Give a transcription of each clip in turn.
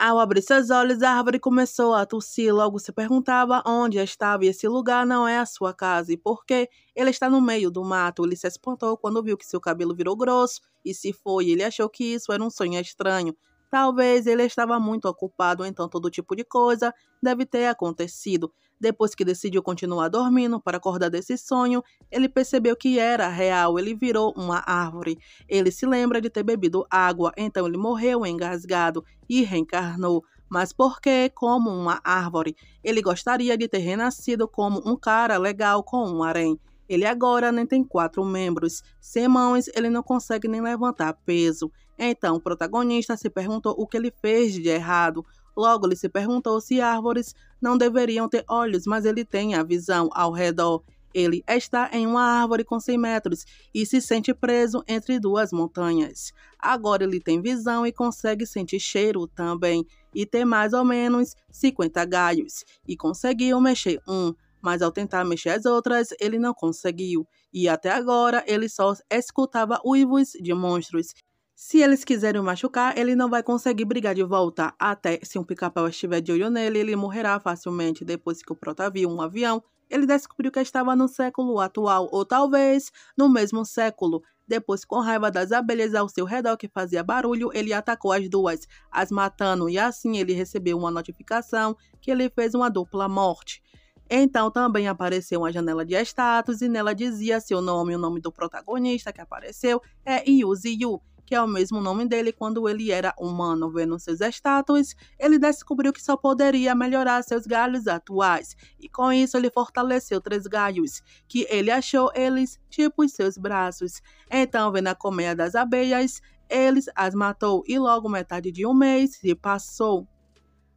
Ao abrir seus olhos, a árvore começou a tossir. Logo se perguntava onde estava e esse lugar não é a sua casa e por que ele está no meio do mato. Ele se espantou quando viu que seu cabelo virou grosso e se foi. Ele achou que isso era um sonho estranho. Talvez ele estava muito ocupado, então todo tipo de coisa deve ter acontecido. Depois que decidiu continuar dormindo para acordar desse sonho, ele percebeu que era real, ele virou uma árvore. Ele se lembra de ter bebido água, então ele morreu engasgado e reencarnou. Mas por que como uma árvore? Ele gostaria de ter renascido como um cara legal com um harém. Ele agora nem tem quatro membros. Sem mãos, ele não consegue nem levantar peso. Então, o protagonista se perguntou o que ele fez de errado. Logo, ele se perguntou se árvores não deveriam ter olhos, mas ele tem a visão ao redor. Ele está em uma árvore com 100 metros e se sente preso entre duas montanhas. Agora ele tem visão e consegue sentir cheiro também, e tem mais ou menos 50 galhos, e conseguiu mexer um mas ao tentar mexer as outras, ele não conseguiu, e até agora ele só escutava uivos de monstros. Se eles quiserem machucar, ele não vai conseguir brigar de volta, até se um pica-pau estiver de olho nele, ele morrerá facilmente depois que o prota viu um avião. Ele descobriu que estava no século atual, ou talvez no mesmo século. Depois, com raiva das abelhas ao seu redor que fazia barulho, ele atacou as duas, as matando, e assim ele recebeu uma notificação que ele fez uma dupla morte. Então também apareceu uma janela de status e nela dizia seu nome e o nome do protagonista que apareceu é Yuzi Yu, que é o mesmo nome dele quando ele era humano. Vendo seus status, ele descobriu que só poderia melhorar seus galhos atuais e com isso ele fortaleceu três galhos, que ele achou eles tipo os seus braços. Então, vendo a colmeia das abelhas, eles as matou e logo metade de um mês se passou.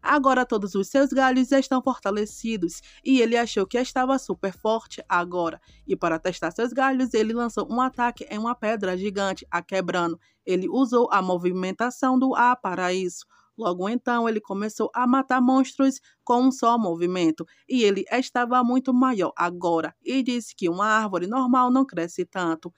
Agora todos os seus galhos estão fortalecidos e ele achou que estava super forte agora. E para testar seus galhos, ele lançou um ataque em uma pedra gigante, a quebrando. Ele usou a movimentação do ar para isso. Logo então, ele começou a matar monstros com um só movimento, e ele estava muito maior agora, e disse que uma árvore normal não cresce tanto.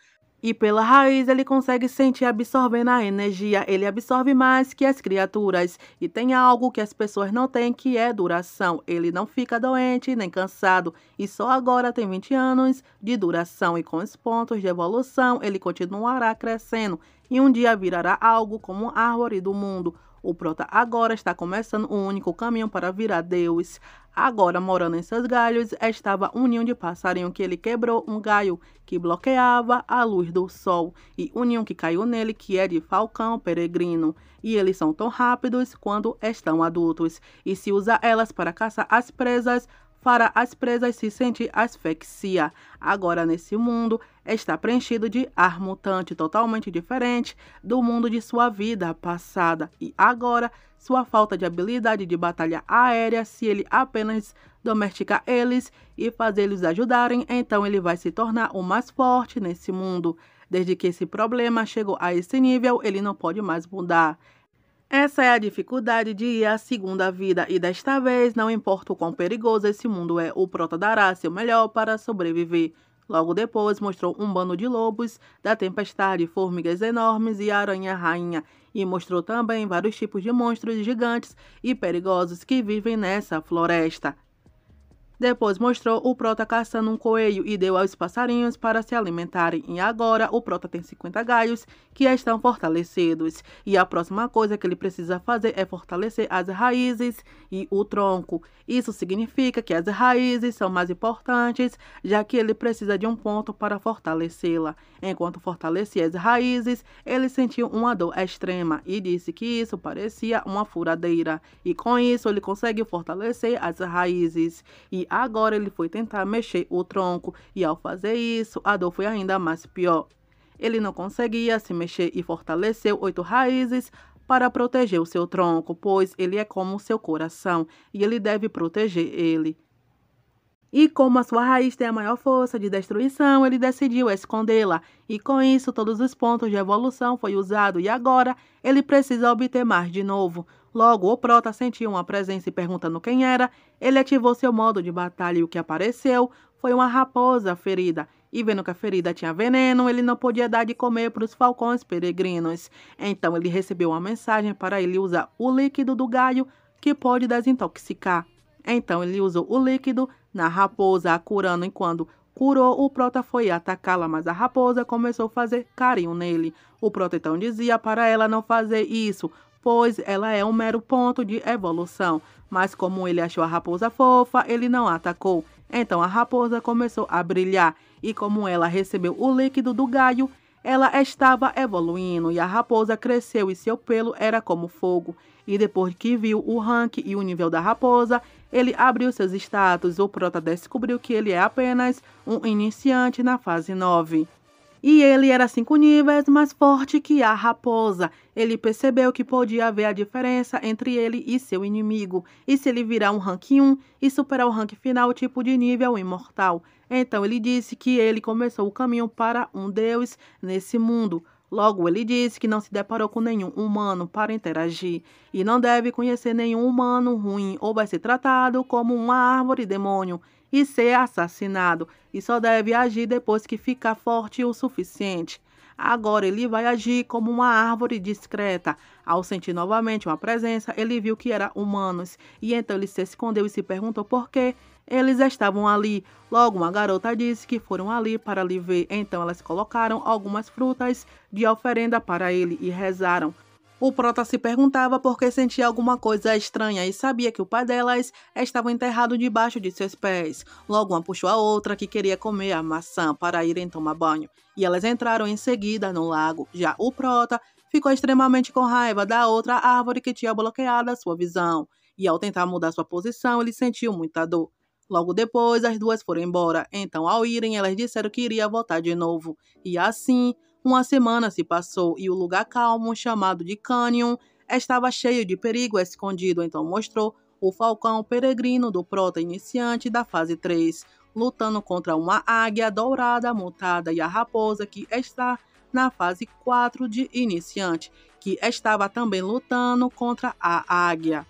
E pela raiz ele consegue sentir absorvendo a energia, ele absorve mais que as criaturas. E tem algo que as pessoas não têm, que é duração. Ele não fica doente nem cansado. E só agora tem 20 anos de duração. E com os pontos de evolução, ele continuará crescendo. E um dia virará algo como árvore do mundo o Prota agora está começando o um único caminho para virar Deus. Agora, morando em seus galhos, estava um ninho de passarinho que ele quebrou um galho que bloqueava a luz do sol, e um ninho que caiu nele que é de falcão peregrino. E eles são tão rápidos quando estão adultos, e se usa elas para caçar as presas, para as presas se sentir asfixia. Agora, nesse mundo, está preenchido de ar mutante totalmente diferente do mundo de sua vida passada. E agora, sua falta de habilidade de batalha aérea, se ele apenas domesticar eles e fazê-los ajudarem, então ele vai se tornar o mais forte nesse mundo. Desde que esse problema chegou a esse nível, ele não pode mais mudar. Essa é a dificuldade de ir à segunda vida, e desta vez, não importa o quão perigoso esse mundo é, o Prota dará seu melhor para sobreviver. Logo depois, mostrou um bando de lobos, da tempestade, formigas enormes e aranha-rainha, e mostrou também vários tipos de monstros gigantes e perigosos que vivem nessa floresta. Depois mostrou o Prota caçando um coelho e deu aos passarinhos para se alimentarem. E agora o Prota tem 50 galhos que estão fortalecidos. E a próxima coisa que ele precisa fazer é fortalecer as raízes e o tronco. Isso significa que as raízes são mais importantes, já que ele precisa de um ponto para fortalecê-la. Enquanto fortalecia as raízes, ele sentiu uma dor extrema e disse que isso parecia uma furadeira. E com isso ele consegue fortalecer as raízes. E Agora ele foi tentar mexer o tronco e ao fazer isso, a dor foi ainda mais pior. Ele não conseguia se mexer e fortaleceu oito raízes para proteger o seu tronco, pois ele é como o seu coração e ele deve proteger ele. E como a sua raiz tem a maior força de destruição, ele decidiu escondê-la, e com isso todos os pontos de evolução foi usado e agora ele precisa obter mais de novo. Logo, o Prota sentiu uma presença e perguntando quem era, ele ativou seu modo de batalha e o que apareceu foi uma raposa ferida. E vendo que a ferida tinha veneno, ele não podia dar de comer para os falcões peregrinos. Então ele recebeu uma mensagem para ele usar o líquido do galho que pode desintoxicar. Então ele usou o líquido na raposa, a curando enquanto curou, o prota foi atacá-la, mas a raposa começou a fazer carinho nele. O prota então dizia para ela não fazer isso, pois ela é um mero ponto de evolução. Mas como ele achou a raposa fofa, ele não a atacou. Então a raposa começou a brilhar, e como ela recebeu o líquido do galho, ela estava evoluindo e a raposa cresceu e seu pelo era como fogo. E depois que viu o rank e o nível da raposa, ele abriu seus status. O Prota descobriu que ele é apenas um iniciante na fase 9. E ele era cinco níveis mais forte que a raposa. Ele percebeu que podia haver a diferença entre ele e seu inimigo. E se ele virar um rank 1 e superar o rank final, tipo de nível imortal. Então ele disse que ele começou o caminho para um deus nesse mundo. Logo, ele disse que não se deparou com nenhum humano para interagir e não deve conhecer nenhum humano ruim ou vai ser tratado como uma árvore demônio e ser assassinado, e só deve agir depois que ficar forte o suficiente. Agora ele vai agir como uma árvore discreta. Ao sentir novamente uma presença, ele viu que eram humanos, e então ele se escondeu e se perguntou por quê. Eles estavam ali. Logo, uma garota disse que foram ali para lhe ver. Então, elas colocaram algumas frutas de oferenda para ele e rezaram. O Prota se perguntava por que sentia alguma coisa estranha e sabia que o pai delas estava enterrado debaixo de seus pés. Logo, uma puxou a outra que queria comer a maçã para irem tomar banho, e elas entraram em seguida no lago. Já o Prota ficou extremamente com raiva da outra árvore que tinha bloqueado a sua visão, e ao tentar mudar sua posição, ele sentiu muita dor. Logo depois, as duas foram embora, então ao irem, elas disseram que iria voltar de novo, e assim uma semana se passou e o lugar calmo, chamado de Canyon, estava cheio de perigo escondido, então mostrou o falcão peregrino do prota iniciante da fase 3, lutando contra uma águia dourada mutada e a raposa que está na fase 4 de iniciante, que estava também lutando contra a águia.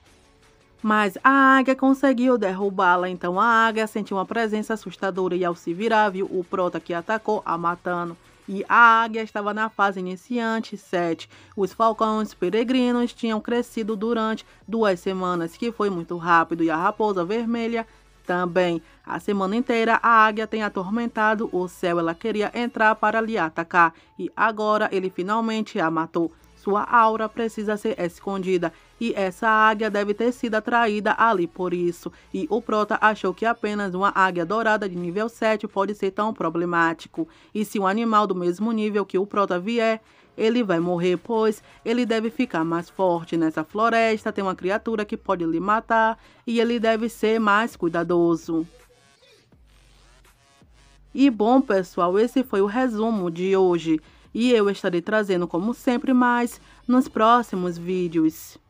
Mas a águia conseguiu derrubá-la, então a águia sentiu uma presença assustadora e ao se virar viu o prota que atacou a matando e a águia estava na fase iniciante 7. Os falcões peregrinos tinham crescido durante duas semanas, que foi muito rápido, e a raposa vermelha também. A semana inteira a águia tem atormentado o céu, ela queria entrar para lhe atacar e agora ele finalmente a matou. Sua aura precisa ser escondida. E essa águia deve ter sido atraída ali por isso, e o Prota achou que apenas uma águia dourada de nível 7 pode ser tão problemático. E se um animal do mesmo nível que o Prota vier, ele vai morrer, pois ele deve ficar mais forte. Nessa floresta tem uma criatura que pode lhe matar e ele deve ser mais cuidadoso. E bom, pessoal, esse foi o resumo de hoje. E eu estarei trazendo, como sempre, mais nos próximos vídeos.